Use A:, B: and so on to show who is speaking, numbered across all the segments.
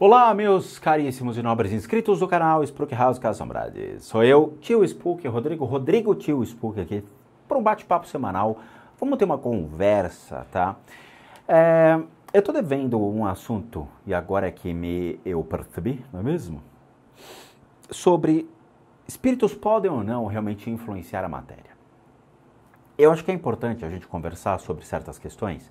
A: Olá, meus caríssimos e nobres inscritos do canal Spook House Assombrades. Sou eu, Tio Spook, Rodrigo, Rodrigo Tio Spook aqui, para um bate-papo semanal. Vamos ter uma conversa, tá? É, eu tô devendo um assunto, e agora é que me eu percebi, não é mesmo? Sobre espíritos podem ou não realmente influenciar a matéria. Eu acho que é importante a gente conversar sobre certas questões,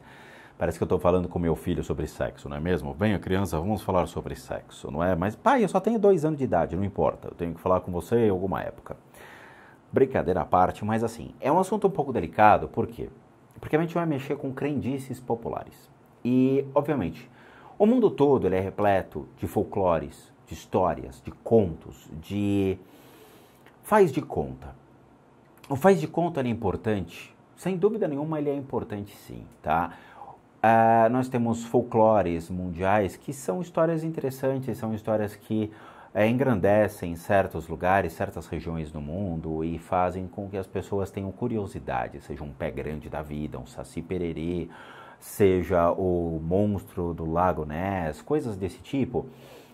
A: Parece que eu estou falando com meu filho sobre sexo, não é mesmo? Venha, criança, vamos falar sobre sexo, não é? Mas, pai, eu só tenho dois anos de idade, não importa. Eu tenho que falar com você em alguma época. Brincadeira à parte, mas assim, é um assunto um pouco delicado, por quê? Porque a gente vai mexer com crendices populares. E, obviamente, o mundo todo ele é repleto de folclores, de histórias, de contos, de faz de conta. O faz de conta é importante? Sem dúvida nenhuma ele é importante sim, tá? Ah, nós temos folclores mundiais que são histórias interessantes, são histórias que é, engrandecem certos lugares, certas regiões do mundo e fazem com que as pessoas tenham curiosidade, seja um pé grande da vida, um saci pererê, seja o monstro do lago Ness, coisas desse tipo,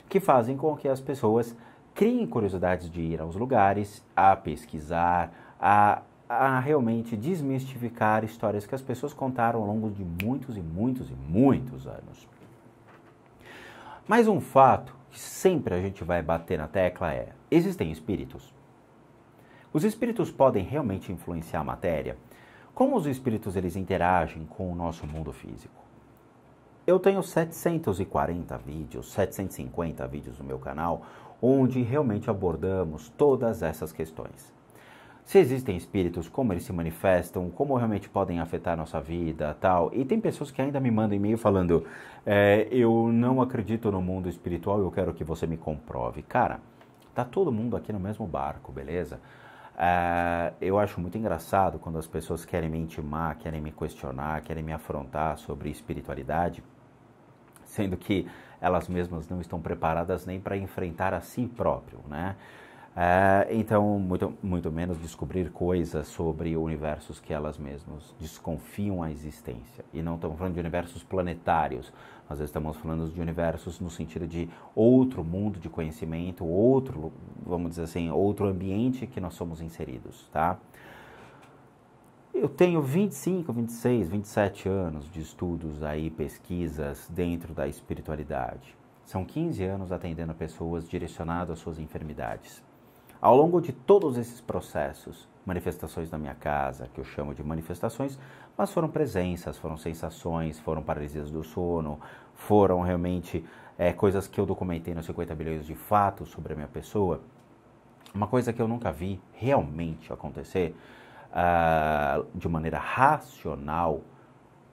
A: que fazem com que as pessoas criem curiosidades de ir aos lugares, a pesquisar, a a realmente desmistificar histórias que as pessoas contaram ao longo de muitos e muitos e muitos anos. Mas um fato que sempre a gente vai bater na tecla é: existem espíritos. Os espíritos podem realmente influenciar a matéria? Como os espíritos eles interagem com o nosso mundo físico? Eu tenho 740 vídeos, 750 vídeos no meu canal, onde realmente abordamos todas essas questões se existem espíritos, como eles se manifestam, como realmente podem afetar a nossa vida, tal. E tem pessoas que ainda me mandam e-mail falando, é, eu não acredito no mundo espiritual, eu quero que você me comprove. Cara, tá todo mundo aqui no mesmo barco, beleza? É, eu acho muito engraçado quando as pessoas querem me intimar, querem me questionar, querem me afrontar sobre espiritualidade, sendo que elas mesmas não estão preparadas nem para enfrentar a si próprio, né? Ah, então, muito, muito menos descobrir coisas sobre universos que elas mesmas desconfiam a existência. E não estamos falando de universos planetários, nós estamos falando de universos no sentido de outro mundo de conhecimento, outro, vamos dizer assim, outro ambiente que nós somos inseridos, tá? Eu tenho 25, 26, 27 anos de estudos aí, pesquisas dentro da espiritualidade. São 15 anos atendendo pessoas direcionadas às suas enfermidades. Ao longo de todos esses processos, manifestações na minha casa, que eu chamo de manifestações, mas foram presenças, foram sensações, foram paralisias do sono, foram realmente é, coisas que eu documentei nos 50 bilhões de fatos sobre a minha pessoa. Uma coisa que eu nunca vi realmente acontecer uh, de maneira racional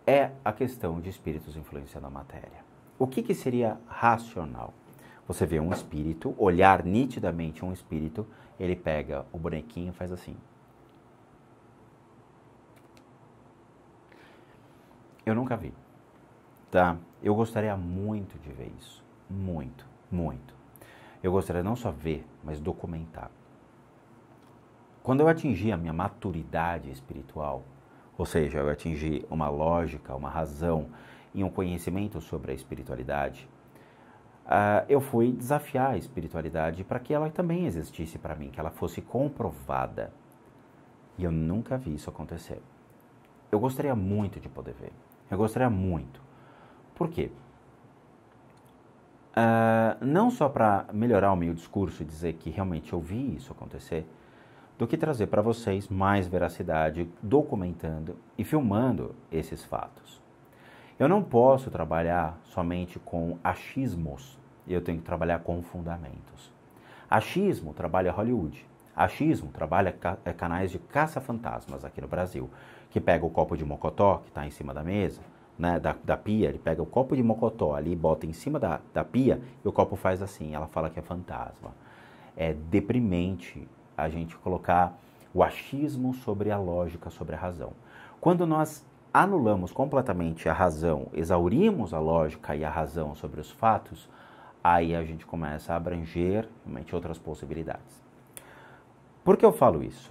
A: é a questão de espíritos influenciando a matéria. O que, que seria racional? Você vê um espírito, olhar nitidamente um espírito, ele pega o bonequinho e faz assim. Eu nunca vi, tá? Eu gostaria muito de ver isso, muito, muito. Eu gostaria não só ver, mas documentar. Quando eu atingi a minha maturidade espiritual, ou seja, eu atingi uma lógica, uma razão e um conhecimento sobre a espiritualidade, Uh, eu fui desafiar a espiritualidade para que ela também existisse para mim, que ela fosse comprovada. E eu nunca vi isso acontecer. Eu gostaria muito de poder ver. Eu gostaria muito. Por quê? Uh, não só para melhorar o meu discurso e dizer que realmente eu vi isso acontecer, do que trazer para vocês mais veracidade, documentando e filmando esses fatos. Eu não posso trabalhar somente com achismos e eu tenho que trabalhar com fundamentos. Achismo trabalha Hollywood. Achismo trabalha eh, canais de caça-fantasmas aqui no Brasil, que pega o copo de mocotó que está em cima da mesa, né, da, da, pia, ele pega o copo de mocotó ali, e bota em cima da, da pia e o copo faz assim, ela fala que é fantasma. É deprimente a gente colocar o achismo sobre a lógica, sobre a razão. Quando nós anulamos completamente a razão, exaurimos a lógica e a razão sobre os fatos, aí a gente começa a abranger realmente outras possibilidades. Por que eu falo isso?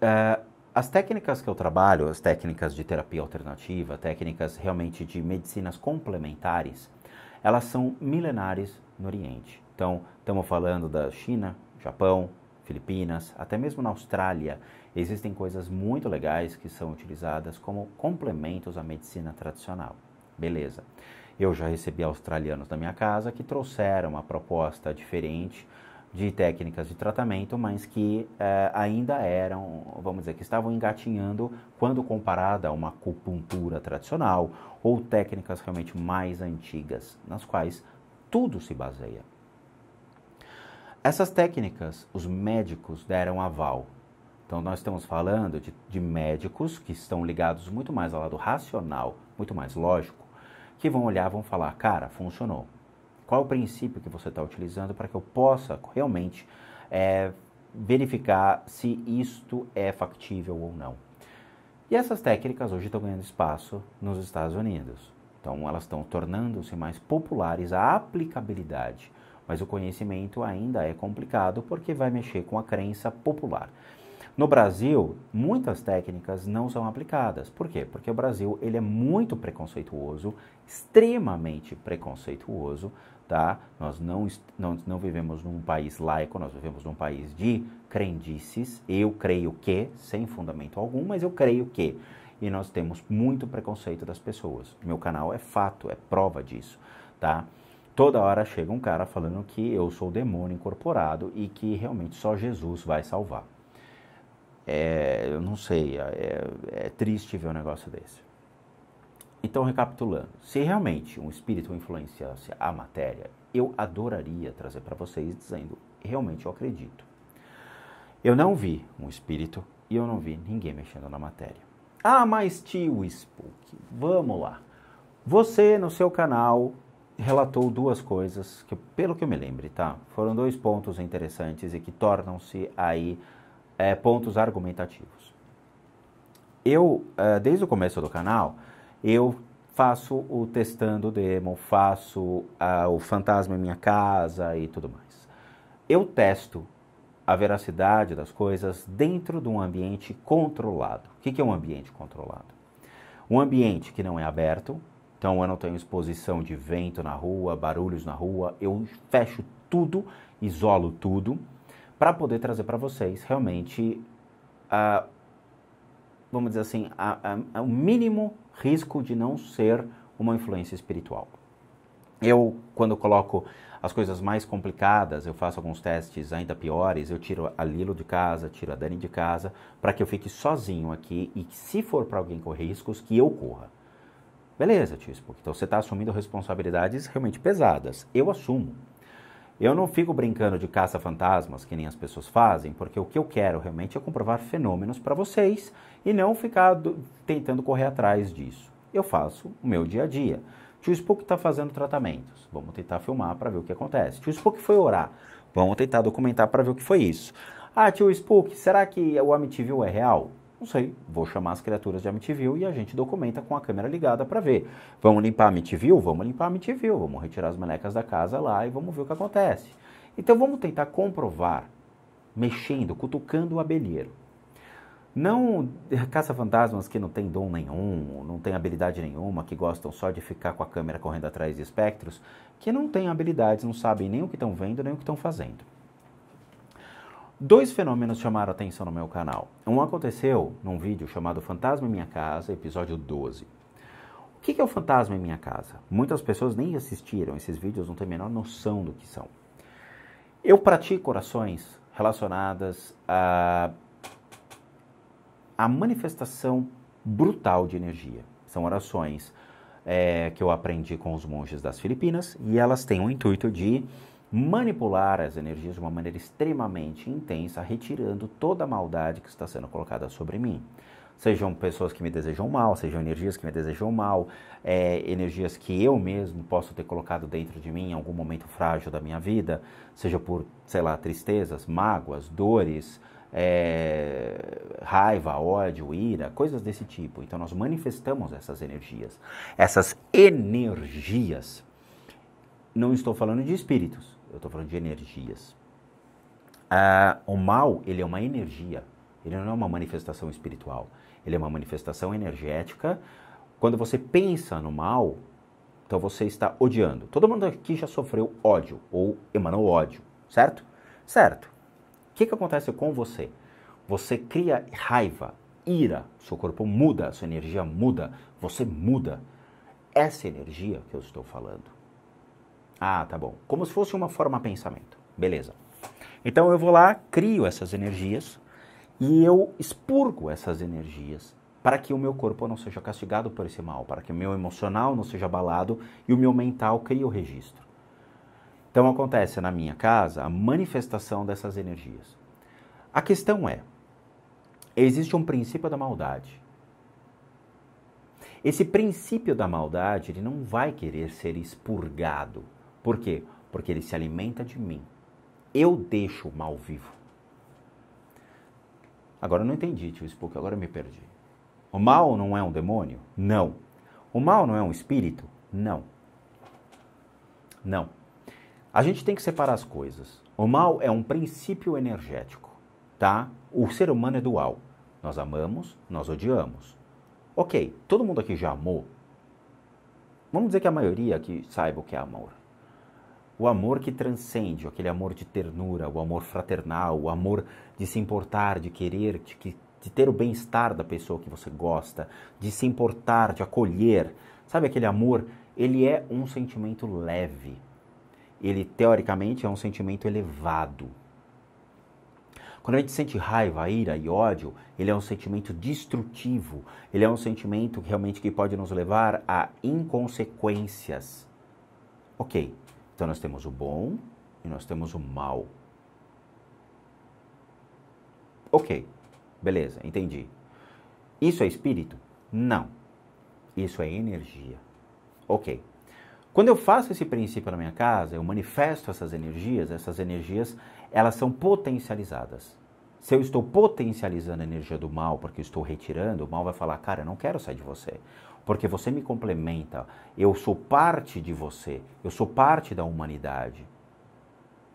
A: É, as técnicas que eu trabalho, as técnicas de terapia alternativa, técnicas realmente de medicinas complementares, elas são milenares no Oriente. Então, estamos falando da China, Japão, Filipinas, até mesmo na Austrália, existem coisas muito legais que são utilizadas como complementos à medicina tradicional. Beleza. Eu já recebi australianos na minha casa que trouxeram uma proposta diferente de técnicas de tratamento, mas que eh, ainda eram, vamos dizer, que estavam engatinhando quando comparada a uma acupuntura tradicional ou técnicas realmente mais antigas, nas quais tudo se baseia. Essas técnicas, os médicos deram aval. Então, nós estamos falando de, de médicos que estão ligados muito mais ao lado racional, muito mais lógico, que vão olhar, vão falar, cara, funcionou. Qual é o princípio que você está utilizando para que eu possa realmente é, verificar se isto é factível ou não? E essas técnicas hoje estão ganhando espaço nos Estados Unidos. Então, elas estão tornando-se mais populares a aplicabilidade, mas o conhecimento ainda é complicado porque vai mexer com a crença popular. No Brasil, muitas técnicas não são aplicadas. Por quê? Porque o Brasil ele é muito preconceituoso, extremamente preconceituoso, tá? Nós não, não, não vivemos num país laico, nós vivemos num país de crendices. Eu creio que, sem fundamento algum, mas eu creio que. E nós temos muito preconceito das pessoas. Meu canal é fato, é prova disso, tá? Toda hora chega um cara falando que eu sou o demônio incorporado e que realmente só Jesus vai salvar. É, eu não sei, é, é, é triste ver um negócio desse. Então, recapitulando, se realmente um espírito influenciasse a matéria, eu adoraria trazer para vocês dizendo: realmente eu acredito. Eu não vi um espírito e eu não vi ninguém mexendo na matéria. Ah, mas tio Spook, vamos lá. Você no seu canal relatou duas coisas que, pelo que eu me lembro, tá? Foram dois pontos interessantes e que tornam-se aí é, pontos argumentativos. Eu, é, desde o começo do canal, eu faço o testando demo, faço o fantasma em minha casa e tudo mais. Eu testo a veracidade das coisas dentro de um ambiente controlado. O que, que é um ambiente controlado? Um ambiente que não é aberto, então eu não tenho exposição de vento na rua, barulhos na rua, eu fecho tudo, isolo tudo para poder trazer para vocês realmente, a, vamos dizer assim, a, a, o mínimo risco de não ser uma influência espiritual. Eu, quando coloco as coisas mais complicadas, eu faço alguns testes ainda piores, eu tiro a Lilo de casa, tiro a Dani de casa, para que eu fique sozinho aqui e se for para alguém correr riscos, que eu corra. Beleza, Tispo, então você está assumindo responsabilidades realmente pesadas. Eu assumo, eu não fico brincando de caça-fantasmas, que nem as pessoas fazem, porque o que eu quero realmente é comprovar fenômenos para vocês e não ficar do, tentando correr atrás disso. Eu faço o meu dia a dia. Tio Spook está fazendo tratamentos. Vamos tentar filmar para ver o que acontece. Tio Spook foi orar. Vamos tentar documentar para ver o que foi isso. Ah, tio Spook, será que o Amityville é real? Não sei, vou chamar as criaturas de Amityville e a gente documenta com a câmera ligada para ver. Vamos limpar Amityville? Vamos limpar Amityville, vamos retirar as bonecas da casa lá e vamos ver o que acontece. Então vamos tentar comprovar, mexendo, cutucando o abelheiro. Não caça-fantasmas que não tem dom nenhum, não tem habilidade nenhuma, que gostam só de ficar com a câmera correndo atrás de espectros, que não têm habilidades, não sabem nem o que estão vendo, nem o que estão fazendo. Dois fenômenos chamaram atenção no meu canal. Um aconteceu num vídeo chamado Fantasma em Minha Casa, episódio 12. O que é o Fantasma em Minha Casa? Muitas pessoas nem assistiram, esses vídeos não têm a menor noção do que são. Eu pratico orações relacionadas a a manifestação brutal de energia. São orações é, que eu aprendi com os monges das Filipinas e elas têm o intuito de manipular as energias de uma maneira extremamente intensa, retirando toda a maldade que está sendo colocada sobre mim. Sejam pessoas que me desejam mal, sejam energias que me desejam mal, é, energias que eu mesmo posso ter colocado dentro de mim em algum momento frágil da minha vida, seja por, sei lá, tristezas, mágoas, dores, é, raiva, ódio, ira, coisas desse tipo. Então nós manifestamos essas energias. Essas energias. Não estou falando de espíritos. Eu estou falando de energias. Ah, o mal, ele é uma energia. Ele não é uma manifestação espiritual. Ele é uma manifestação energética. Quando você pensa no mal, então você está odiando. Todo mundo aqui já sofreu ódio ou emanou ódio, certo? Certo. O que, que acontece com você? Você cria raiva, ira, seu corpo muda, sua energia muda, você muda. Essa energia que eu estou falando. Ah, tá bom. Como se fosse uma forma pensamento. Beleza. Então eu vou lá, crio essas energias e eu expurgo essas energias para que o meu corpo não seja castigado por esse mal, para que o meu emocional não seja abalado e o meu mental crie o registro. Então acontece na minha casa a manifestação dessas energias. A questão é: existe um princípio da maldade. Esse princípio da maldade ele não vai querer ser expurgado. Por quê? Porque ele se alimenta de mim. Eu deixo o mal vivo. Agora eu não entendi, tio Spook, agora eu me perdi. O mal não é um demônio? Não. O mal não é um espírito? Não. Não. A gente tem que separar as coisas. O mal é um princípio energético, tá? O ser humano é dual. Nós amamos, nós odiamos. Ok, todo mundo aqui já amou. Vamos dizer que a maioria aqui saiba o que é amor. O amor que transcende, aquele amor de ternura, o amor fraternal, o amor de se importar, de querer, de, de ter o bem-estar da pessoa que você gosta, de se importar, de acolher. Sabe aquele amor? Ele é um sentimento leve. Ele, teoricamente, é um sentimento elevado. Quando a gente sente raiva, ira e ódio, ele é um sentimento destrutivo, ele é um sentimento realmente que pode nos levar a inconsequências. Ok, então nós temos o bom e nós temos o mal. Ok, beleza, entendi. Isso é espírito? Não. Isso é energia. Ok. Quando eu faço esse princípio na minha casa, eu manifesto essas energias, essas energias, elas são potencializadas. Se eu estou potencializando a energia do mal, porque eu estou retirando, o mal vai falar, cara, eu não quero sair de você porque você me complementa. Eu sou parte de você, eu sou parte da humanidade.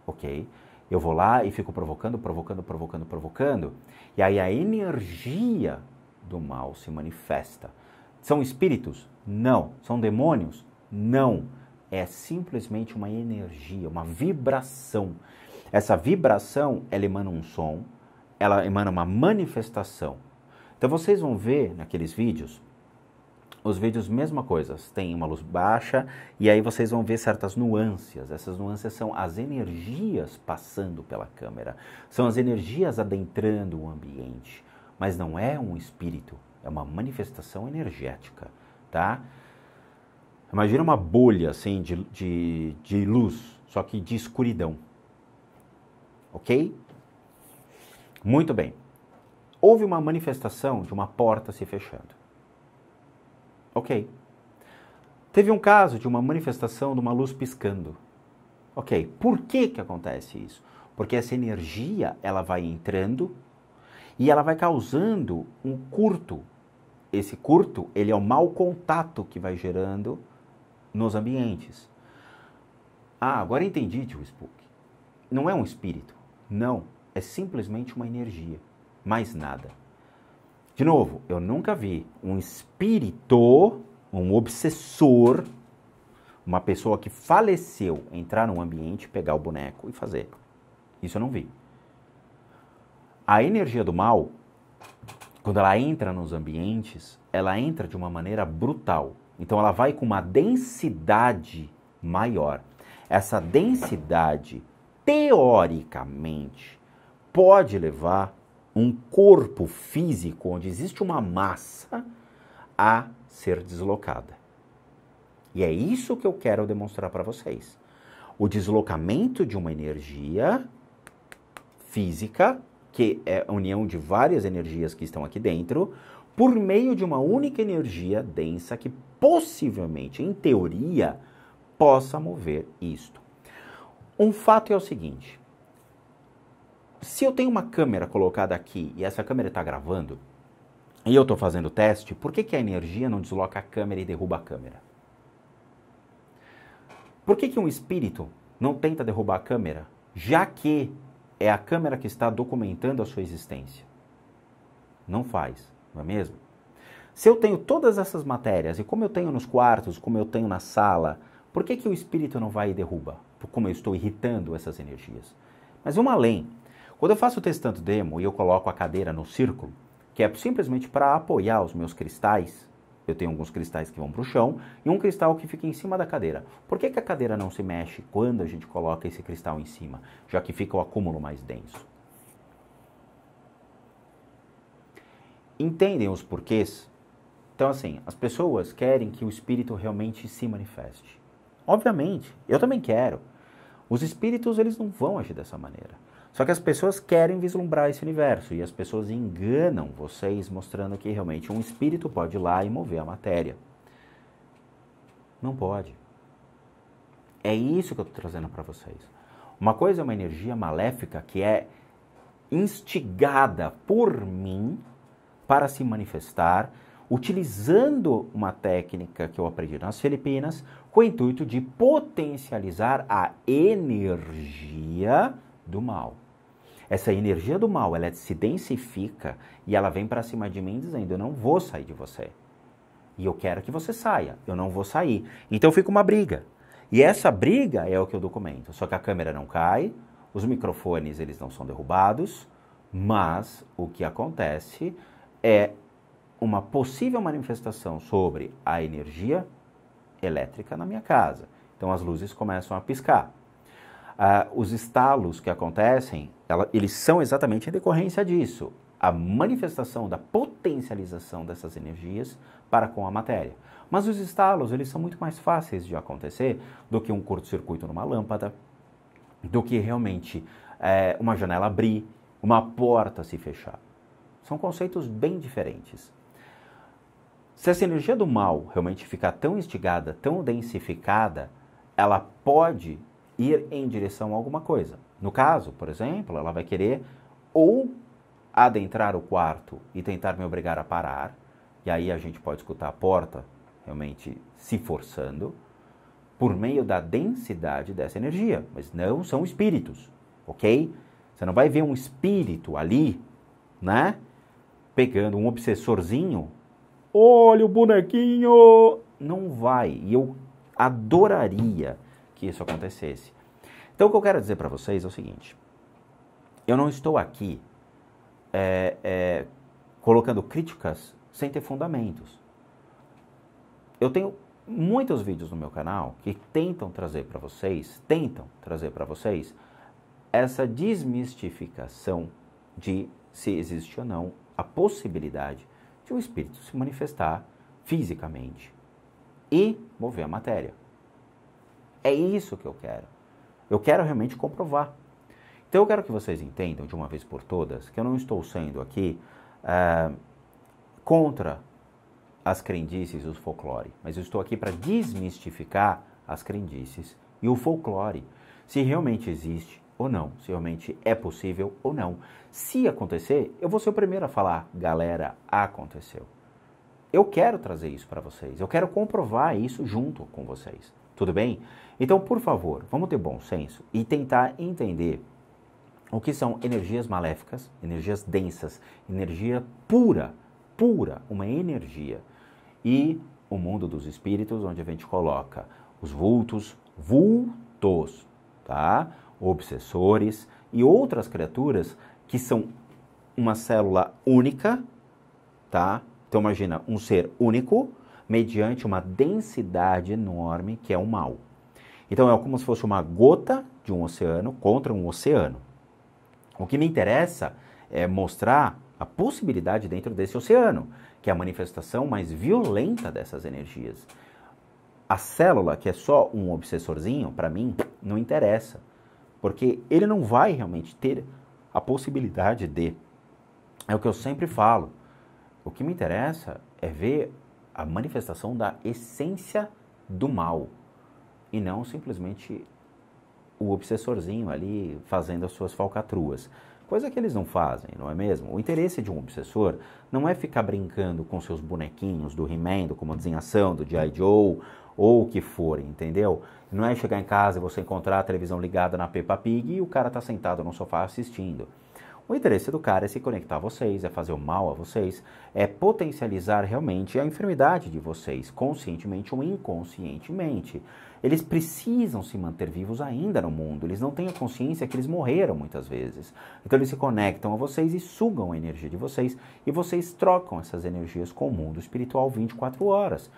A: Ok? Eu vou lá e fico provocando, provocando, provocando, provocando. E aí a energia do mal se manifesta. São espíritos? Não. São demônios? Não. É simplesmente uma energia, uma vibração. Essa vibração, ela emana um som, ela emana uma manifestação. Então vocês vão ver naqueles vídeos os vídeos, mesma coisa, tem uma luz baixa e aí vocês vão ver certas nuances. Essas nuances são as energias passando pela câmera, são as energias adentrando o ambiente, mas não é um espírito, é uma manifestação energética, tá? Imagina uma bolha assim de, de, de luz, só que de escuridão, ok? Muito bem. Houve uma manifestação de uma porta se fechando. Ok. Teve um caso de uma manifestação de uma luz piscando. Ok, por que que acontece isso? Porque essa energia, ela vai entrando e ela vai causando um curto. Esse curto, ele é o mau contato que vai gerando nos ambientes. Ah, agora entendi, tio Spook. Não é um espírito. Não, é simplesmente uma energia. Mais nada. De novo, eu nunca vi um espírito, um obsessor, uma pessoa que faleceu entrar num ambiente, pegar o boneco e fazer. Isso eu não vi. A energia do mal, quando ela entra nos ambientes, ela entra de uma maneira brutal. Então ela vai com uma densidade maior. Essa densidade, teoricamente, pode levar um corpo físico onde existe uma massa a ser deslocada. E é isso que eu quero demonstrar para vocês. O deslocamento de uma energia física, que é a união de várias energias que estão aqui dentro, por meio de uma única energia densa que possivelmente, em teoria, possa mover isto. Um fato é o seguinte: se eu tenho uma câmera colocada aqui e essa câmera está gravando, e eu estou fazendo teste, por que, que a energia não desloca a câmera e derruba a câmera? Por que, que um espírito não tenta derrubar a câmera, já que é a câmera que está documentando a sua existência? Não faz, não é mesmo? Se eu tenho todas essas matérias, e como eu tenho nos quartos, como eu tenho na sala, por que, que o espírito não vai e derruba? Como eu estou irritando essas energias. Mas vamos além. Quando eu faço o test tanto demo e eu coloco a cadeira no círculo, que é simplesmente para apoiar os meus cristais, eu tenho alguns cristais que vão para o chão e um cristal que fica em cima da cadeira. Por que, que a cadeira não se mexe quando a gente coloca esse cristal em cima, já que fica o acúmulo mais denso? Entendem os porquês? Então, assim, as pessoas querem que o espírito realmente se manifeste. Obviamente, eu também quero. Os espíritos, eles não vão agir dessa maneira. Só que as pessoas querem vislumbrar esse universo e as pessoas enganam vocês, mostrando que realmente um espírito pode ir lá e mover a matéria. Não pode. É isso que eu estou trazendo para vocês. Uma coisa é uma energia maléfica que é instigada por mim para se manifestar, utilizando uma técnica que eu aprendi nas Filipinas, com o intuito de potencializar a energia do mal. Essa energia do mal, ela se densifica e ela vem para cima de mim dizendo: "Eu não vou sair de você. E eu quero que você saia. Eu não vou sair". Então fica uma briga. E essa briga é o que eu documento. Só que a câmera não cai, os microfones eles não são derrubados, mas o que acontece é uma possível manifestação sobre a energia elétrica na minha casa. Então as luzes começam a piscar ah, os estalos que acontecem, ela, eles são exatamente em decorrência disso, a manifestação da potencialização dessas energias para com a matéria. Mas os estalos, eles são muito mais fáceis de acontecer do que um curto-circuito numa lâmpada, do que realmente é, uma janela abrir, uma porta se fechar. São conceitos bem diferentes. Se essa energia do mal realmente ficar tão instigada, tão densificada, ela pode ir em direção a alguma coisa. No caso, por exemplo, ela vai querer ou adentrar o quarto e tentar me obrigar a parar, e aí a gente pode escutar a porta realmente se forçando, por meio da densidade dessa energia, mas não são espíritos, ok? Você não vai ver um espírito ali, né? Pegando um obsessorzinho. Olha o bonequinho! Não vai. E eu adoraria que isso acontecesse. Então, o que eu quero dizer para vocês é o seguinte: eu não estou aqui é, é, colocando críticas sem ter fundamentos. Eu tenho muitos vídeos no meu canal que tentam trazer para vocês, tentam trazer para vocês essa desmistificação de se existe ou não a possibilidade de um espírito se manifestar fisicamente e mover a matéria. É isso que eu quero. Eu quero realmente comprovar. Então eu quero que vocês entendam de uma vez por todas que eu não estou sendo aqui eh, contra as crendices e o folclore, mas eu estou aqui para desmistificar as crendices e o folclore, se realmente existe ou não, se realmente é possível ou não. Se acontecer, eu vou ser o primeiro a falar, galera, aconteceu. Eu quero trazer isso para vocês, eu quero comprovar isso junto com vocês. Tudo bem? Então, por favor, vamos ter bom senso e tentar entender o que são energias maléficas, energias densas, energia pura, pura, uma energia. E o mundo dos espíritos, onde a gente coloca os vultos, vultos, tá? Obsessores e outras criaturas que são uma célula única, tá? Então imagina um ser único mediante uma densidade enorme, que é o mal. Então é como se fosse uma gota de um oceano contra um oceano. O que me interessa é mostrar a possibilidade dentro desse oceano, que é a manifestação mais violenta dessas energias. A célula, que é só um obsessorzinho, para mim, não interessa, porque ele não vai realmente ter a possibilidade de. É o que eu sempre falo. O que me interessa é ver a manifestação da essência do mal e não simplesmente o obsessorzinho ali fazendo as suas falcatruas. Coisa que eles não fazem, não é mesmo? O interesse de um obsessor não é ficar brincando com seus bonequinhos do He-Man, do Ação, do G.I. Joe ou o que for, entendeu? Não é chegar em casa e você encontrar a televisão ligada na Peppa Pig e o cara tá sentado no sofá assistindo. O interesse do cara é se conectar a vocês, é fazer o mal a vocês, é potencializar realmente a enfermidade de vocês, conscientemente ou inconscientemente. Eles precisam se manter vivos ainda no mundo, eles não têm a consciência que eles morreram muitas vezes. Então eles se conectam a vocês e sugam a energia de vocês e vocês trocam essas energias com o mundo espiritual 24 horas.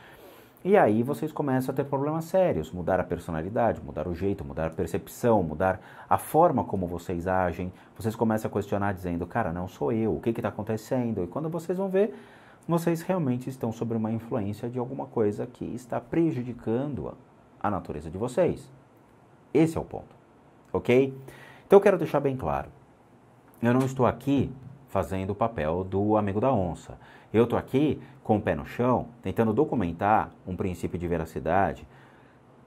A: E aí vocês começam a ter problemas sérios, mudar a personalidade, mudar o jeito, mudar a percepção, mudar a forma como vocês agem. Vocês começam a questionar dizendo, cara, não sou eu, o que está acontecendo? E quando vocês vão ver, vocês realmente estão sob uma influência de alguma coisa que está prejudicando a natureza de vocês. Esse é o ponto, ok? Então eu quero deixar bem claro, eu não estou aqui fazendo o papel do amigo da onça. Eu estou aqui com o pé no chão, tentando documentar um princípio de veracidade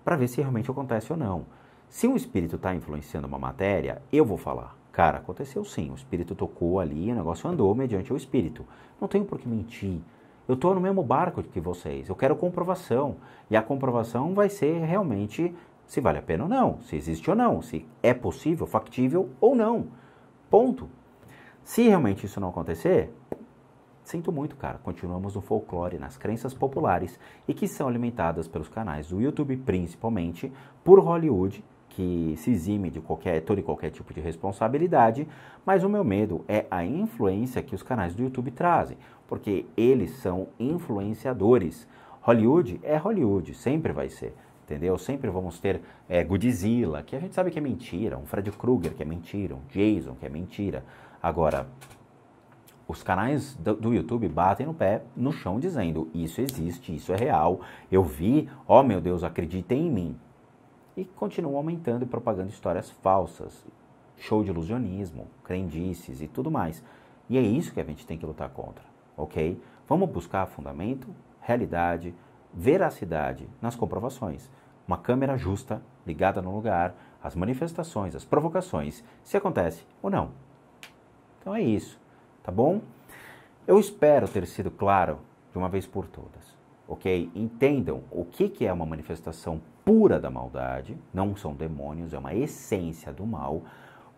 A: para ver se realmente acontece ou não. Se um espírito está influenciando uma matéria, eu vou falar. Cara, aconteceu sim, o espírito tocou ali, o negócio andou mediante o espírito. Não tenho por que mentir. Eu estou no mesmo barco que vocês, eu quero comprovação. E a comprovação vai ser realmente se vale a pena ou não, se existe ou não, se é possível, factível ou não. Ponto. Se realmente isso não acontecer, sinto muito, cara. Continuamos no folclore, nas crenças populares e que são alimentadas pelos canais do YouTube, principalmente por Hollywood, que se exime de qualquer, todo e qualquer tipo de responsabilidade. Mas o meu medo é a influência que os canais do YouTube trazem, porque eles são influenciadores. Hollywood é Hollywood, sempre vai ser entendeu? Sempre vamos ter é, Godzilla, que a gente sabe que é mentira, um Fred Krueger, que é mentira, um Jason, que é mentira. Agora, os canais do, YouTube batem no pé, no chão, dizendo: Isso existe, isso é real, eu vi, oh meu Deus, acreditem em mim. E continuam aumentando e propagando histórias falsas, show de ilusionismo, crendices e tudo mais. E é isso que a gente tem que lutar contra, ok? Vamos buscar fundamento, realidade, veracidade nas comprovações. Uma câmera justa, ligada no lugar, as manifestações, as provocações, se acontece ou não. Então é isso, tá bom? Eu espero ter sido claro de uma vez por todas, ok? Entendam o que, que é uma manifestação pura da maldade, não são demônios, é uma essência do mal,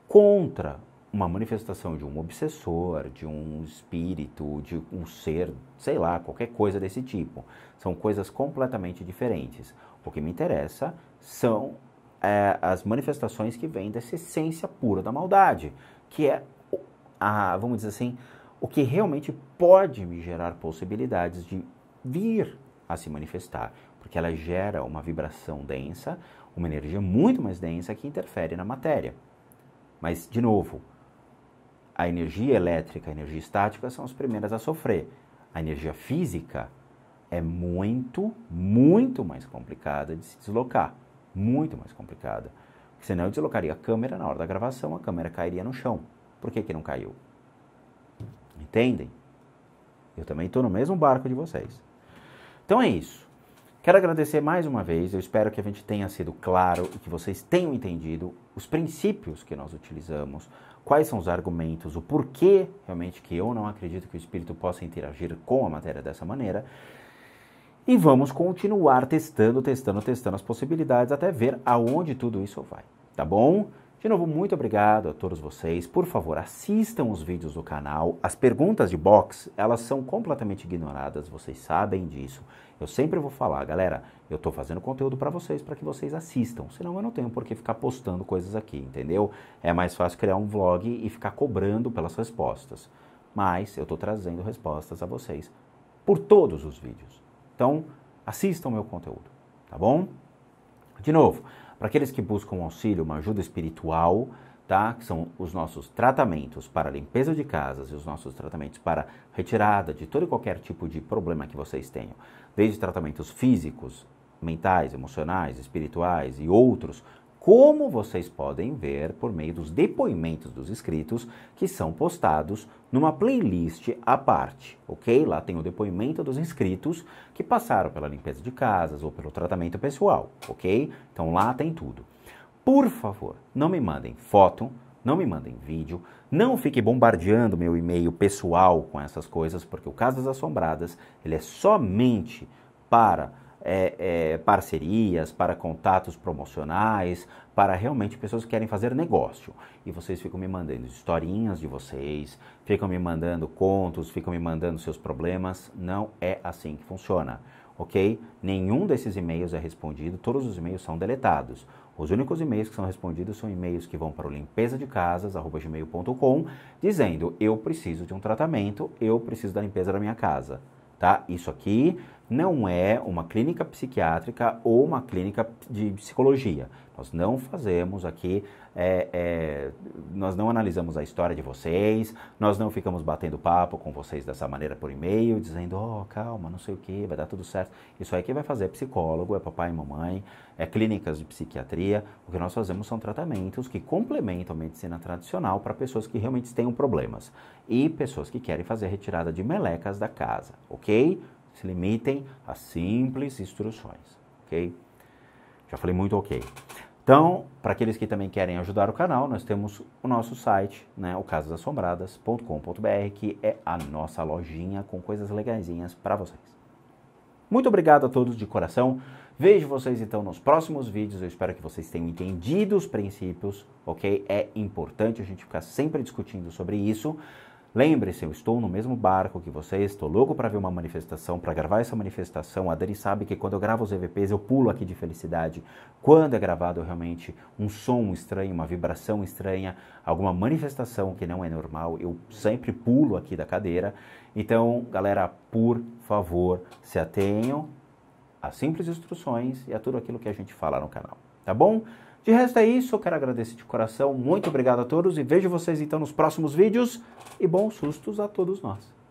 A: contra uma manifestação de um obsessor, de um espírito, de um ser, sei lá, qualquer coisa desse tipo. São coisas completamente diferentes. O que me interessa são é, as manifestações que vêm dessa essência pura da maldade, que é a, vamos dizer assim, o que realmente pode me gerar possibilidades de vir a se manifestar, porque ela gera uma vibração densa, uma energia muito mais densa que interfere na matéria. Mas, de novo, a energia elétrica, a energia estática são as primeiras a sofrer. A energia física é muito, muito mais complicada de se deslocar. Muito mais complicada. Porque senão eu deslocaria a câmera na hora da gravação, a câmera cairia no chão. Por que, que não caiu? Entendem? Eu também estou no mesmo barco de vocês. Então é isso. Quero agradecer mais uma vez. Eu espero que a gente tenha sido claro e que vocês tenham entendido os princípios que nós utilizamos, quais são os argumentos, o porquê realmente que eu não acredito que o espírito possa interagir com a matéria dessa maneira. E vamos continuar testando, testando, testando as possibilidades até ver aonde tudo isso vai. Tá bom? De novo, muito obrigado a todos vocês. Por favor, assistam os vídeos do canal. As perguntas de box, elas são completamente ignoradas, vocês sabem disso. Eu sempre vou falar, galera, eu estou fazendo conteúdo para vocês, para que vocês assistam. Senão eu não tenho por que ficar postando coisas aqui, entendeu? É mais fácil criar um vlog e ficar cobrando pelas respostas. Mas eu estou trazendo respostas a vocês por todos os vídeos. Então, assistam meu conteúdo, tá bom? De novo, para aqueles que buscam um auxílio, uma ajuda espiritual, tá? que são os nossos tratamentos para limpeza de casas e os nossos tratamentos para retirada de todo e qualquer tipo de problema que vocês tenham, desde tratamentos físicos, mentais, emocionais, espirituais e outros, como vocês podem ver por meio dos depoimentos dos inscritos que são postados numa playlist à parte, ok? Lá tem o depoimento dos inscritos que passaram pela limpeza de casas ou pelo tratamento pessoal, ok? Então lá tem tudo. Por favor, não me mandem foto, não me mandem vídeo, não fique bombardeando meu e-mail pessoal com essas coisas, porque o Casas Assombradas ele é somente para é, é, parcerias, para contatos promocionais, para realmente pessoas que querem fazer negócio. E vocês ficam me mandando historinhas de vocês, ficam me mandando contos, ficam me mandando seus problemas. Não é assim que funciona, ok? Nenhum desses e-mails é respondido, todos os e-mails são deletados. Os únicos e-mails que são respondidos são e-mails que vão para o limpeza de casas, gmail.com, dizendo eu preciso de um tratamento, eu preciso da limpeza da minha casa. Tá? Isso aqui não é uma clínica psiquiátrica ou uma clínica de psicologia. Nós não fazemos aqui, é, é, nós não analisamos a história de vocês, nós não ficamos batendo papo com vocês dessa maneira por e-mail, dizendo, oh, calma, não sei o que, vai dar tudo certo. Isso aí quem vai fazer é psicólogo, é papai e mamãe, é clínicas de psiquiatria. O que nós fazemos são tratamentos que complementam a medicina tradicional para pessoas que realmente tenham problemas e pessoas que querem fazer retirada de melecas da casa, ok? Se limitem a simples instruções, ok? Já falei muito ok. Então, para aqueles que também querem ajudar o canal, nós temos o nosso site, né, o que é a nossa lojinha com coisas legazinhas para vocês. Muito obrigado a todos de coração. Vejo vocês então nos próximos vídeos. Eu espero que vocês tenham entendido os princípios, ok? É importante a gente ficar sempre discutindo sobre isso. Lembre-se, eu estou no mesmo barco que vocês, estou louco para ver uma manifestação, para gravar essa manifestação. A Dani sabe que quando eu gravo os EVPs eu pulo aqui de felicidade. Quando é gravado realmente um som estranho, uma vibração estranha, alguma manifestação que não é normal, eu sempre pulo aqui da cadeira. Então, galera, por favor, se atenham às simples instruções e a tudo aquilo que a gente fala no canal, tá bom? De resto é isso, eu quero agradecer de coração, muito obrigado a todos e vejo vocês então nos próximos vídeos e bons sustos a todos nós.